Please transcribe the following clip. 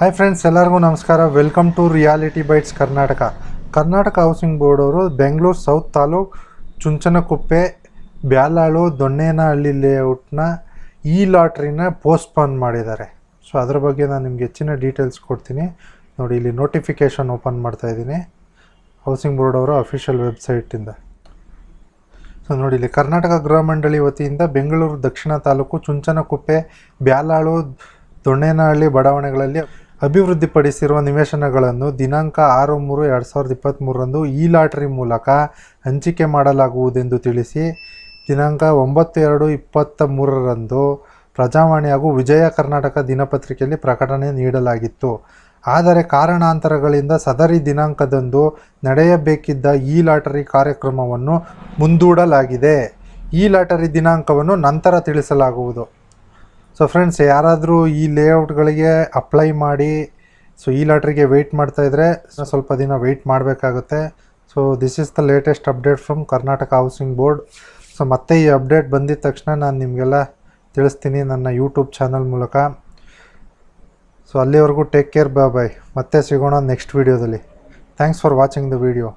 hi friends ಎಲ್ಲರಿಗೂ ನಮಸ್ಕಾರ welcome to reality bites Karnataka Karnataka housing board ಅವರು ಬೆಂಗಳೂರು ಸೌತ್ ತಾಲೂಕ್ ಚುಂಚನಕುಪ್ಪೆ ಬ್ಯಾಲಾಳು ದೊಣ್ಣೇನಹಳ್ಳಿ ಲೇಔಟ್ನ ಈ ಲಾಟ್ರಿನ ಪೋಸ್ಟ್ಪೋನ್ ಮಾಡಿದ್ದಾರೆ ಸೊ ಅದ್ರ ಬಗ್ಗೆ ನಾನು ನಿಮ್ಗೆ ಹೆಚ್ಚಿನ ಡೀಟೇಲ್ಸ್ ಕೊಡ್ತೀನಿ ನೋಡಿ ಇಲ್ಲಿ ನೋಟಿಫಿಕೇಷನ್ ಓಪನ್ ಮಾಡ್ತಾ ಇದ್ದೀನಿ ಹೌಸಿಂಗ್ ಬೋರ್ಡ್ ಅವರ ಅಫಿಷಿಯಲ್ ವೆಬ್ಸೈಟಿಂದ ಸೊ ನೋಡಿ ಇಲ್ಲಿ ಕರ್ನಾಟಕ ಗೃಹ ಮಂಡಳಿ ವತಿಯಿಂದ ಬೆಂಗಳೂರು ದಕ್ಷಿಣ ತಾಲೂಕು ಚುಂಚನಕುಪ್ಪೆ ಬ್ಯಾಲಾಳು ದೊಣ್ಣೇನಹಳ್ಳಿ ಬಡಾವಣೆಗಳಲ್ಲಿ ಅಭಿವೃದ್ಧಿಪಡಿಸಿರುವ ನಿವೇಶನಗಳನ್ನು ದಿನಾಂಕ ಆರು ಮೂರು ಎರಡು ಸಾವಿರದ ಇಪ್ಪತ್ತ್ಮೂರರಂದು ಈ ಲಾಟರಿ ಮೂಲಕ ಹಂಚಿಕೆ ಮಾಡಲಾಗುವುದೆಂದು ತಿಳಿಸಿ ದಿನಾಂಕ ಒಂಬತ್ತು ಎರಡು ಇಪ್ಪತ್ತ ಮೂರರಂದು ಪ್ರಜಾವಾಣಿ ಹಾಗೂ ವಿಜಯ ಕರ್ನಾಟಕ ದಿನಪತ್ರಿಕೆಯಲ್ಲಿ ಪ್ರಕಟಣೆ ನೀಡಲಾಗಿತ್ತು ಆದರೆ ಕಾರಣಾಂತರಗಳಿಂದ ಸದರಿ ದಿನಾಂಕದಂದು ನಡೆಯಬೇಕಿದ್ದ ಇ ಲಾಟರಿ ಕಾರ್ಯಕ್ರಮವನ್ನು ಮುಂದೂಡಲಾಗಿದೆ ಈ ಲಾಟರಿ ದಿನಾಂಕವನ್ನು ನಂತರ ತಿಳಿಸಲಾಗುವುದು ಸೊ ಫ್ರೆಂಡ್ಸ್ ಯಾರಾದರೂ ಈ ಲೇಔಟ್ಗಳಿಗೆ ಅಪ್ಲೈ ಮಾಡಿ ಸೊ ಈ ಲಾಟ್ರಿಗೆ ವೆಯ್ಟ್ ಮಾಡ್ತಾಯಿದ್ರೆ ಸ್ವಲ್ಪ ದಿನ ವೆಯ್ಟ್ ಮಾಡಬೇಕಾಗುತ್ತೆ so this is the latest update from Karnataka housing board so ಮತ್ತೆ ಈ ಅಪ್ಡೇಟ್ ಬಂದಿದ ತಕ್ಷಣ ನಾನು ನಿಮಗೆಲ್ಲ ತಿಳಿಸ್ತೀನಿ ನನ್ನ ಯೂಟ್ಯೂಬ್ ಚಾನಲ್ ಮೂಲಕ ಸೊ ಅಲ್ಲಿವರೆಗೂ ಟೇಕ್ ಕೇರ್ ಬಾ ಬಾಯ್ ಮತ್ತೆ ಸಿಗೋಣ ನೆಕ್ಸ್ಟ್ ವೀಡಿಯೋದಲ್ಲಿ thanks for watching the video